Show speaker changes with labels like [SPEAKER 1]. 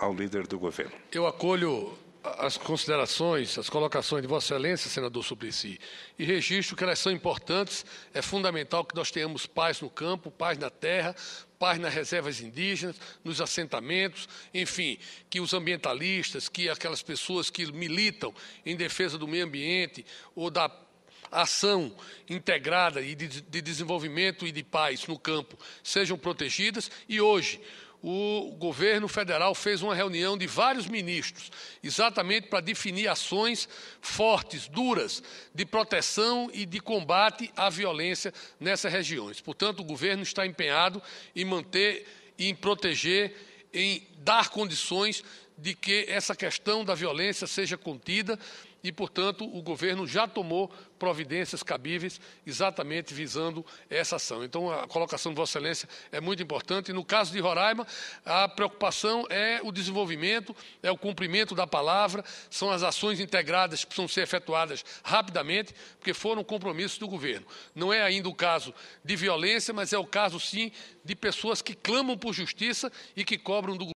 [SPEAKER 1] ao líder do governo. Eu acolho as considerações, as colocações de Vossa Excelência, senador Suplicy, e registro que elas são importantes. É fundamental que nós tenhamos paz no campo, paz na terra, paz nas reservas indígenas, nos assentamentos, enfim, que os ambientalistas, que aquelas pessoas que militam em defesa do meio ambiente ou da ação integrada e de, desenvolvimento e de paz no campo sejam protegidas. E hoje, o governo federal fez uma reunião de vários ministros, exatamente para definir ações fortes, duras, de proteção e de combate à violência nessas regiões. Portanto, o governo está empenhado em manter, em proteger, em dar condições de que essa questão da violência seja contida e, portanto, o governo já tomou providências cabíveis exatamente visando essa ação. Então, a colocação de Vossa Excelência é muito importante. no caso de Roraima, a preocupação é o desenvolvimento, é o cumprimento da palavra, são as ações integradas que precisam ser efetuadas rapidamente, porque foram compromissos do governo. Não é ainda o caso de violência, mas é o caso, sim, de pessoas que clamam por justiça e que cobram do governo.